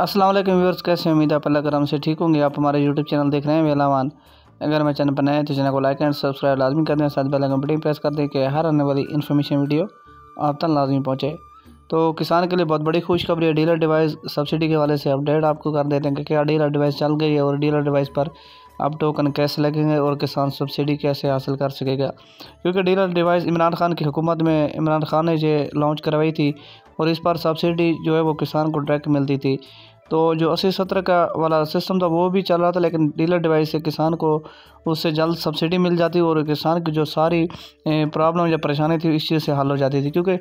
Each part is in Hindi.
अस्सलाम वालेकुम व्यूअर्स कैसे उम्मीद आप अल्लाह करम से ठीक होंगे आप हमारे यूट्यूब चैनल देख रहे हैं वेलावान अगर मैं चैनल बनाए तो चैनल को लाइक एंड सब्सक्राइब लाजमी कर दें साथ बेल बटन प्रेस कर दें कि हर आने वाली इन्फॉर्मेशन वीडियो आप तक लाजमी पहुँचे तो किसान के लिए बहुत बड़ी खुशखबरी है डीलर डिवाइस सब्सिडी के वाले से अपडेट आपको कर देते हैं कि क्या डीलर डिवाइस चल गई है और डीलर डिवाइस पर अब टोकन कैसे लगेंगे और किसान सब्सिडी कैसे हासिल कर सकेगा क्योंकि डीलर डिवाइस इमरान खान की हुकूमत में इमरान खान ने ये लॉन्च करवाई थी और इस पर सब्सिडी जो है वो किसान को डायरेक्ट मिलती थी तो जो अस्सी सत्रह का वाला सिस्टम था वो भी चल रहा था लेकिन डीलर डिवाइस से किसान को उससे जल्द सब्सिडी मिल जाती और किसान की जो सारी प्रॉब्लम या परेशानी थी इस चीज़ से हल हो जाती थी क्योंकि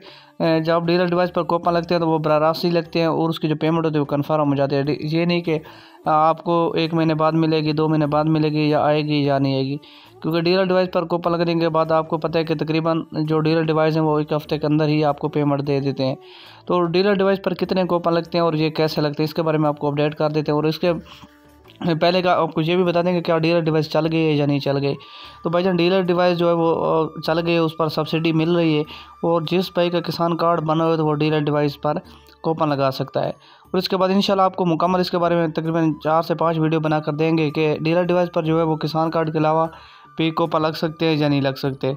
जब डीलर डिवाइस पर कोपन लगते हैं तो वो बरारासी लगते हैं और उसकी जो पेमेंट होती है वो कन्फर्म हो जाती है ये नहीं कि आपको एक महीने बाद मिलेगी दो महीने बाद मिलेगी या आएगी या नहीं आएगी क्योंकि डीलर डिवाइस पर कोपा लगने के बाद आपको पता है कि तकरीबन जो डीलर डिवाइस हैं वो एक हफ़्ते के अंदर ही आपको पेमेंट दे देते हैं तो डीलर डिवाइस पर कितने कोपा लगते हैं और ये कैसे लगते हैं इसके बारे में आपको अपडेट कर देते हैं और इसके पहले का आपको ये भी बता दें कि क्या डीलर डिवाइस चल गई है या नहीं चल गई तो भाई जान डीलर डिवाइस जो है वो चल गई है उस पर सब्सिडी मिल रही है और जिस भाई का किसान कार्ड बना हुआ है तो वो डीलर डिवाइस पर कोपन लगा सकता है और इसके बाद इंशाल्लाह आपको मुकम्मल इसके बारे में तकरीबन चार से पाँच वीडियो बना कर देंगे कि डीलर डिवाइस पर जो है वो किसान कार्ड के अलावा पी कोपन लग सकते हैं या नहीं लग सकते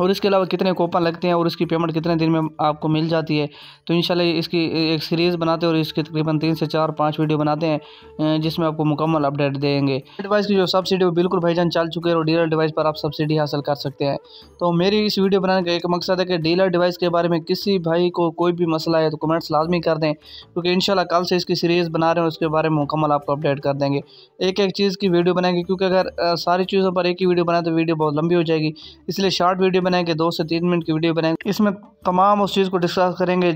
और इसके अलावा कितने कूपन लगते हैं और इसकी पेमेंट कितने दिन में आपको मिल जाती है तो इंशाल्लाह इसकी एक सीरीज़ बनाते हैं और इसके तकरीबन तीन से चार पाँच वीडियो बनाते हैं जिसमें आपको मुकम्मल अपडेट देंगे डिवाइस की जो सब्सिडी वो बिल्कुल भाईजान चल चुके हैं और डीलर डिवाइस पर आप सब्सिडी हासिल कर सकते हैं तो मेरी इस वीडियो बनाने का एक मकसद है कि डीलर डिवाइस के बारे में किसी भाई को कोई भी मसला है तो कमेंट्स लाजमी कर दें क्योंकि इन कल से इसकी सीरीज़ बना रहे हैं उसके बारे में मुकम्मल आपको अपडेट कर देंगे एक एक चीज़ की वीडियो बनाएंगे क्योंकि अगर सारी चीज़ों पर एक ही वीडियो बनाए तो वीडियो बहुत लंबी हो जाएगी इसलिए शॉर्ट वीडियो बनाएंगे दो से तीन मिनट की वीडियो बनाएंगे इसमें तमाम उस चीज़ को डिस्कस करेंगे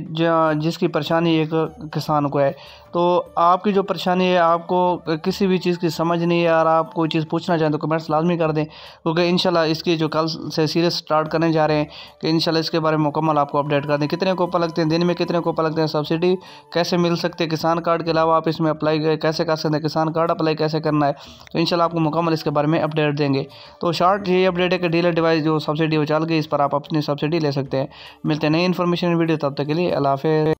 जिसकी परेशानी एक किसान को है तो आपकी जो परेशानी है आपको किसी भी चीज़ की समझ नहीं है और आप कोई चीज़ पूछना चाहें तो कमेंट्स लाजमी कर दें क्योंकि इन इसकी जो कल से सीरीज स्टार्ट करने जा रहे हैं कि इन इसके बारे में मुकम्मल आपको अपडेट कर दें कितने कोपा लगते हैं दिन में कितने कोपा लगते हैं सब्सिडी कैसे मिल सकती है किसान कार्ड के अलावा आप इसमें अप्लाई कैसे कर सकते हैं किसान कार्ड अप्लाई कैसे करना है तो इन आपको मुकम्मल इसके बारे में अपडेट देंगे तो शार्ट ये अपडेट है कि डीलर डिवाइस जो सब्सिडी वो चल गई इस पर आप अपनी सब्सिडी ले सकते हैं मिलते हैं नई इन्फॉर्मेशन वीडियो तब तक के लिए अलाफे